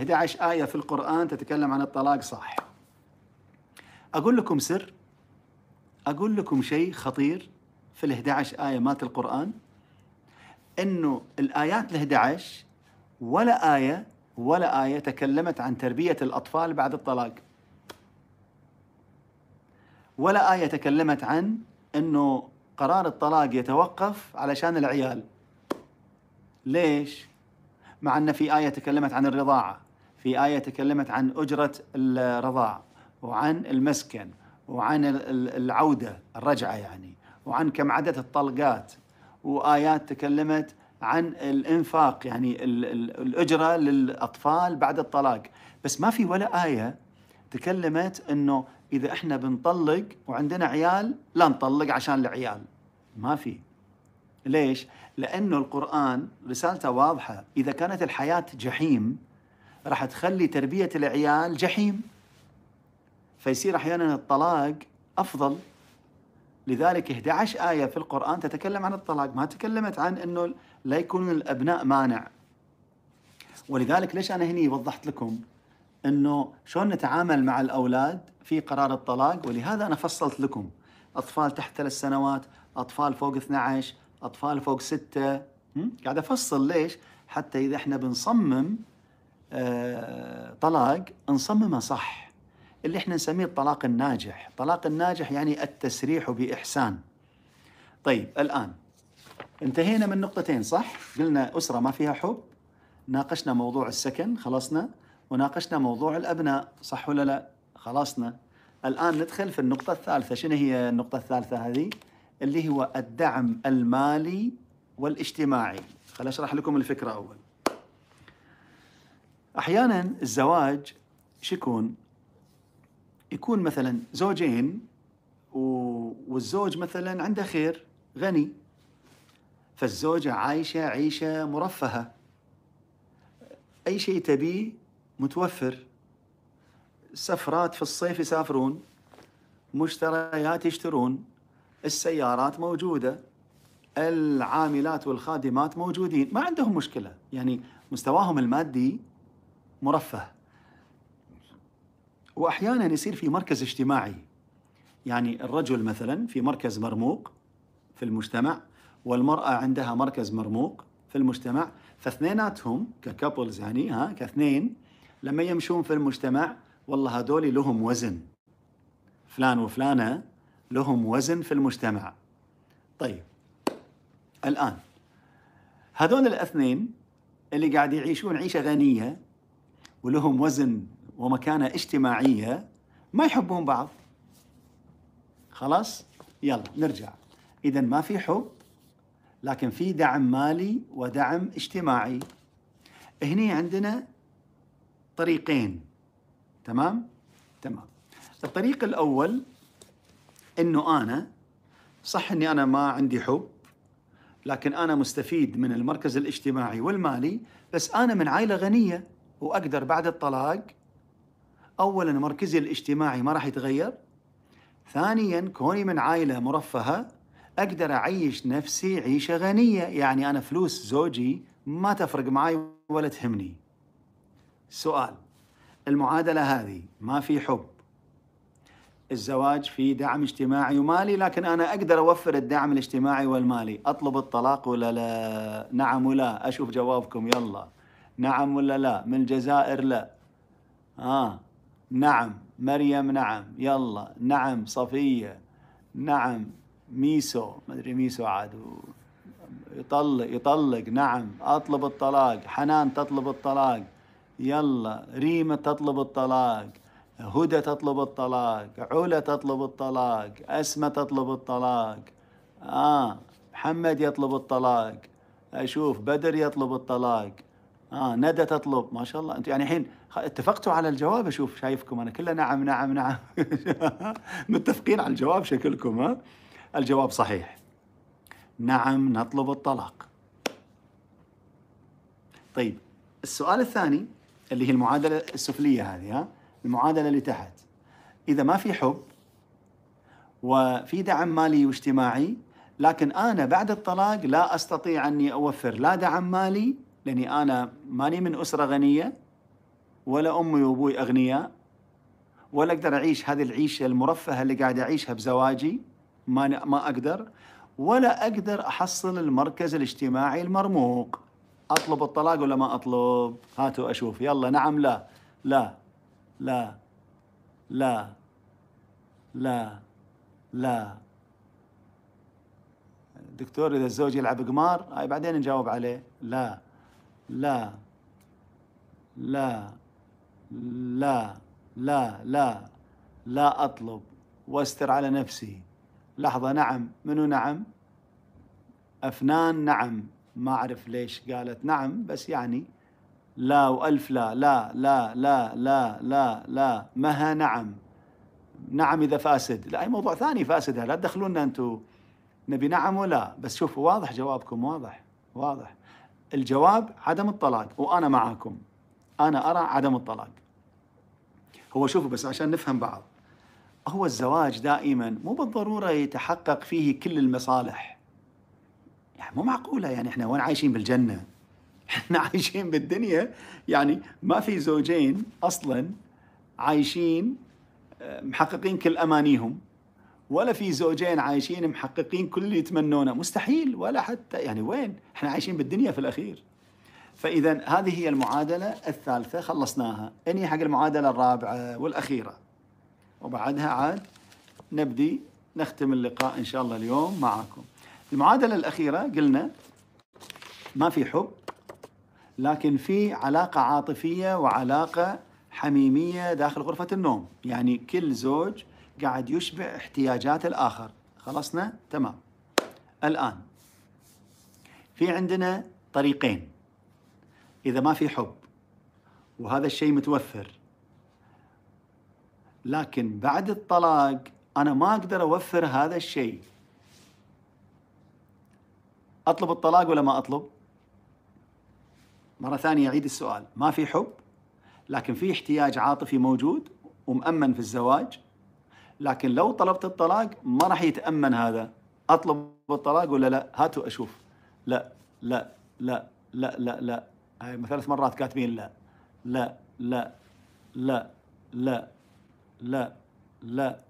11 آية في القرآن تتكلم عن الطلاق صح أقول لكم سر أقول لكم شيء خطير في ال 11 آية مات القرآن أنه الآيات ال 11 ولا آية ولا آية تكلمت عن تربية الأطفال بعد الطلاق ولا آية تكلمت عن أنه قرار الطلاق يتوقف علشان العيال ليش؟ مع أن في آية تكلمت عن الرضاعة في آية تكلمت عن أجرة الرضاع وعن المسكن وعن العودة الرجعة يعني وعن كم عدد الطلقات وآيات تكلمت عن الإنفاق يعني الأجرة للأطفال بعد الطلاق بس ما في ولا آية تكلمت أنه إذا إحنا بنطلق وعندنا عيال لا نطلق عشان العيال ما في ليش؟ لأنه القرآن رسالته واضحة إذا كانت الحياة جحيم راح تخلي تربية العيال جحيم فيصير أحيانا الطلاق أفضل لذلك 11 آية في القرآن تتكلم عن الطلاق ما تكلمت عن أنه لا يكون الأبناء مانع ولذلك ليش أنا هني وضحت لكم أنه شلون نتعامل مع الأولاد في قرار الطلاق ولهذا أنا فصلت لكم أطفال تحت ثلاث سنوات أطفال فوق 12 أطفال فوق ستة قاعد أفصل ليش حتى إذا إحنا بنصمم آه، طلاق نصممه صح اللي احنا نسميه الطلاق الناجح الطلاق الناجح يعني التسريح بإحسان طيب الآن انتهينا من نقطتين صح؟ قلنا أسرة ما فيها حب ناقشنا موضوع السكن خلصنا وناقشنا موضوع الأبناء صح ولا لا؟ خلصنا الآن ندخل في النقطة الثالثة شنو هي النقطة الثالثة هذه؟ اللي هو الدعم المالي والاجتماعي خل أشرح لكم الفكرة أول احيانا الزواج شكون يكون مثلا زوجين و... والزوج مثلا عنده خير غني فالزوجة عايشة عيشة مرفهة أي شيء تبيه متوفر سفرات في الصيف يسافرون مشتريات يشترون السيارات موجودة العاملات والخادمات موجودين ما عندهم مشكلة يعني مستواهم المادي مرفه واحيانا يصير في مركز اجتماعي يعني الرجل مثلا في مركز مرموق في المجتمع والمراه عندها مركز مرموق في المجتمع فاثنيناتهم ككابلز يعني ها كاثنين لما يمشون في المجتمع والله هذول لهم وزن فلان وفلانه لهم وزن في المجتمع طيب الان هذول الاثنين اللي قاعد يعيشون عيشه غنيه ولهم وزن ومكانة اجتماعية ما يحبون بعض خلاص يلا نرجع إذا ما في حب لكن في دعم مالي ودعم اجتماعي هني عندنا طريقين تمام تمام الطريق الأول أنه أنا صح أني أنا ما عندي حب لكن أنا مستفيد من المركز الاجتماعي والمالي بس أنا من عائلة غنية واقدر بعد الطلاق اولا مركزي الاجتماعي ما راح يتغير ثانيا كوني من عائله مرفهه اقدر اعيش نفسي عيشه غنيه يعني انا فلوس زوجي ما تفرق معي ولا تهمني سؤال المعادله هذه ما في حب الزواج في دعم اجتماعي ومالي لكن انا اقدر اوفر الدعم الاجتماعي والمالي اطلب الطلاق ولا لا نعم ولا اشوف جوابكم يلا نعم ولا لا من الجزائر لا آه نعم مريم نعم يلا نعم صفية نعم ميسو ما أدري ميسو عاد يطلق يطلق نعم أطلب الطلاق حنان تطلب الطلاق يلا ريمة تطلب الطلاق هدى تطلب الطلاق علا تطلب الطلاق أسمة تطلب الطلاق آه محمد يطلب الطلاق أشوف بدر يطلب الطلاق اه ندى تطلب ما شاء الله انتم يعني الحين اتفقتوا على الجواب اشوف شايفكم انا كله نعم نعم نعم متفقين على الجواب شكلكم ها الجواب صحيح نعم نطلب الطلاق طيب السؤال الثاني اللي هي المعادلة السفلية هذه ها المعادلة اللي تحت إذا ما في حب وفي دعم مالي واجتماعي لكن أنا بعد الطلاق لا أستطيع أني أوفر لا دعم مالي لاني انا ماني من اسره غنيه ولا امي وابوي اغنياء ولا اقدر اعيش هذه العيشه المرفهه اللي قاعد اعيشها بزواجي ما ما اقدر ولا اقدر احصل المركز الاجتماعي المرموق اطلب الطلاق ولا ما اطلب هاتوا اشوف يلا نعم لا لا لا لا لا لا دكتور اذا الزوج يلعب قمار هاي بعدين نجاوب عليه لا لا لا لا لا لا لا أطلب واستر على نفسي لحظة نعم منو نعم أفنان نعم ما أعرف ليش قالت نعم بس يعني لا وألف لا لا لا لا لا لا لا مها نعم نعم إذا فاسد لا أي موضوع ثاني فاسد لا تدخلونا أنتم نبي نعم ولا بس شوفوا واضح جوابكم واضح واضح الجواب عدم الطلاق وانا معاكم انا ارى عدم الطلاق هو شوفوا بس عشان نفهم بعض هو الزواج دائما مو بالضروره يتحقق فيه كل المصالح يعني مو معقوله يعني احنا وين عايشين بالجنه احنا عايشين بالدنيا يعني ما في زوجين اصلا عايشين آه، محققين كل امانيهم ولا في زوجين عايشين محققين كل اللي يتمنونه مستحيل ولا حتى يعني وين احنا عايشين بالدنيا في الأخير فإذا هذه هي المعادلة الثالثة خلصناها إني حق المعادلة الرابعة والأخيرة وبعدها عاد نبدي نختم اللقاء إن شاء الله اليوم معكم المعادلة الأخيرة قلنا ما في حب لكن في علاقة عاطفية وعلاقة حميمية داخل غرفة النوم يعني كل زوج قاعد يشبع احتياجات الآخر خلصنا تمام الآن في عندنا طريقين إذا ما في حب وهذا الشيء متوفر لكن بعد الطلاق أنا ما أقدر أوفر هذا الشيء أطلب الطلاق ولا ما أطلب؟ مرة ثانية أعيد السؤال ما في حب لكن في احتياج عاطفي موجود ومأمن في الزواج لكن لو طلبت الطلاق ما راح يتامن هذا اطلب الطلاق ولا لا هاتوا اشوف لا لا لا لا لا لا هاي ثلاث مرات كاتبين لا لا لا لا لا لا لا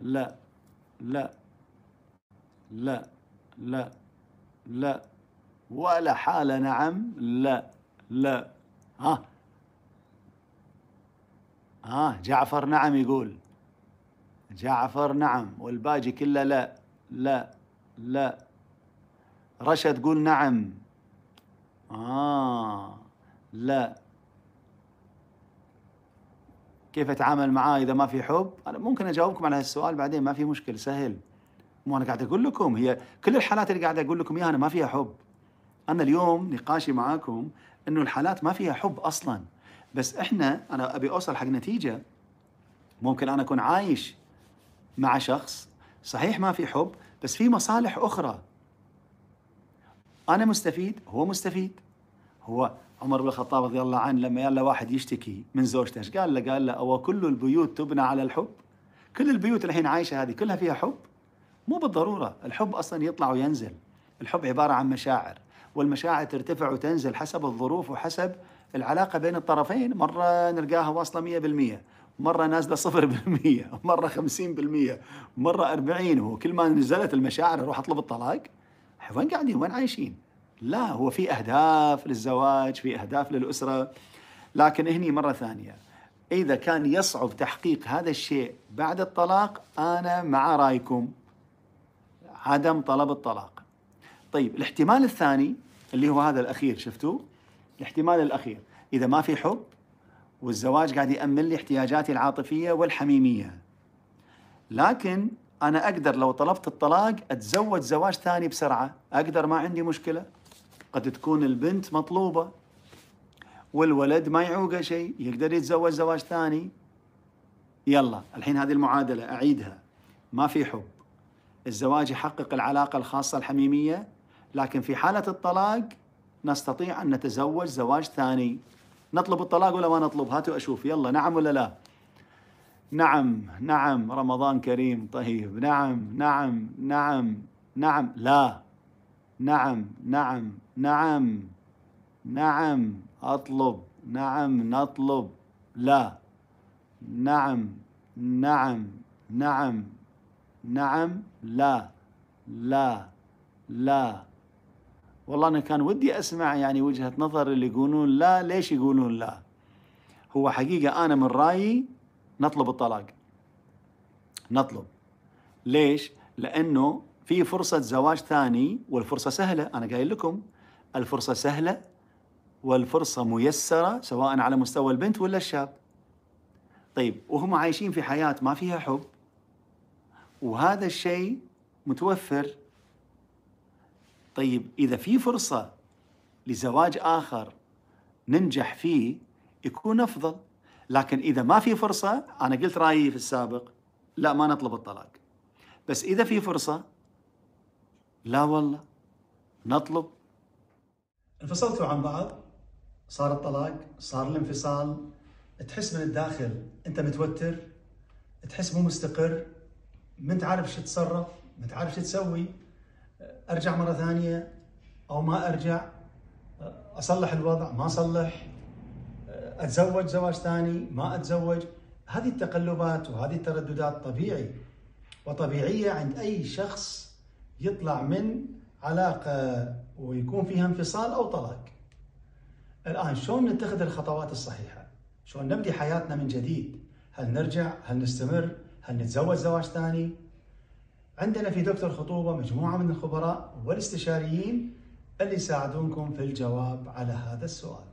لا لا لا لا لا لا ولا حالة نعم لا لا ها ها جعفر نعم يقول جعفر نعم والباقي كله لا لا لا رشا تقول نعم آه لا كيف اتعامل معاه اذا ما في حب؟ انا ممكن اجاوبكم على هالسؤال بعدين ما في مشكله سهل. مو انا قاعد اقول لكم هي كل الحالات اللي قاعد اقول لكم اياها انا ما فيها حب. انا اليوم نقاشي معاكم انه الحالات ما فيها حب اصلا. بس احنا انا ابي اوصل حق نتيجه ممكن انا اكون عايش مع شخص صحيح ما في حب بس في مصالح أخرى أنا مستفيد هو مستفيد هو عمر بن الخطاب رضي الله عنه لما يلا واحد يشتكي من زوجته ايش قال له؟ قال له أو كل البيوت تبنى على الحب؟ كل البيوت الحين عايشة هذه كلها فيها حب؟ مو بالضرورة الحب أصلا يطلع وينزل الحب عبارة عن مشاعر والمشاعر ترتفع وتنزل حسب الظروف وحسب العلاقة بين الطرفين مرة نلقاها واصلة 100% مرة نازلة صفر بالمية مرة خمسين بالمية مرة أربعين هو كل ما نزلت المشاعر أروح أطلب الطلاق وين قاعدين وين عايشين لا هو في أهداف للزواج في أهداف للأسرة لكن هني مرة ثانية إذا كان يصعب تحقيق هذا الشيء بعد الطلاق أنا مع رأيكم عدم طلب الطلاق طيب الاحتمال الثاني اللي هو هذا الأخير شفتوه الاحتمال الأخير إذا ما في حب والزواج قاعد يأمن لي احتياجاتي العاطفية والحميمية لكن أنا أقدر لو طلبت الطلاق أتزوج زواج ثاني بسرعة أقدر ما عندي مشكلة قد تكون البنت مطلوبة والولد ما يعوقه شيء يقدر يتزوج زواج ثاني يلا الحين هذه المعادلة أعيدها ما في حب الزواج يحقق العلاقة الخاصة الحميمية لكن في حالة الطلاق نستطيع أن نتزوج زواج ثاني نطلب الطلاق ولا ما نطلب هاتوا أشوف يلا نعم ولا لا نعم نعم رمضان كريم طيب نعم نعم نعم نعم لا نعم نعم نعم نعم أطلب نعم نطلب لا نعم نعم نعم نعم لا لا لا والله انا كان ودي اسمع يعني وجهه نظر اللي يقولون لا ليش يقولون لا هو حقيقه انا من رايي نطلب الطلاق نطلب ليش لانه في فرصه زواج ثاني والفرصه سهله انا قايل لكم الفرصه سهله والفرصه ميسره سواء على مستوى البنت ولا الشاب طيب وهم عايشين في حياه ما فيها حب وهذا الشيء متوفر طيب إذا في فرصة لزواج آخر ننجح فيه يكون أفضل لكن إذا ما في فرصة أنا قلت رأيي في السابق لا ما نطلب الطلاق بس إذا في فرصة لا والله نطلب انفصلتوا عن بعض صار الطلاق صار الانفصال تحس من الداخل انت متوتر تحس مو مستقر ما انت عارف شو تتصرف ما انت عارف شو تسوي ارجع مره ثانيه او ما ارجع اصلح الوضع ما اصلح اتزوج زواج ثاني ما اتزوج هذه التقلبات وهذه الترددات طبيعي وطبيعيه عند اي شخص يطلع من علاقه ويكون فيها انفصال او طلاق الان شلون نتخذ الخطوات الصحيحه شلون نبدي حياتنا من جديد هل نرجع هل نستمر هل نتزوج زواج ثاني عندنا في دكتور خطوبة مجموعة من الخبراء والاستشاريين اللي يساعدونكم في الجواب على هذا السؤال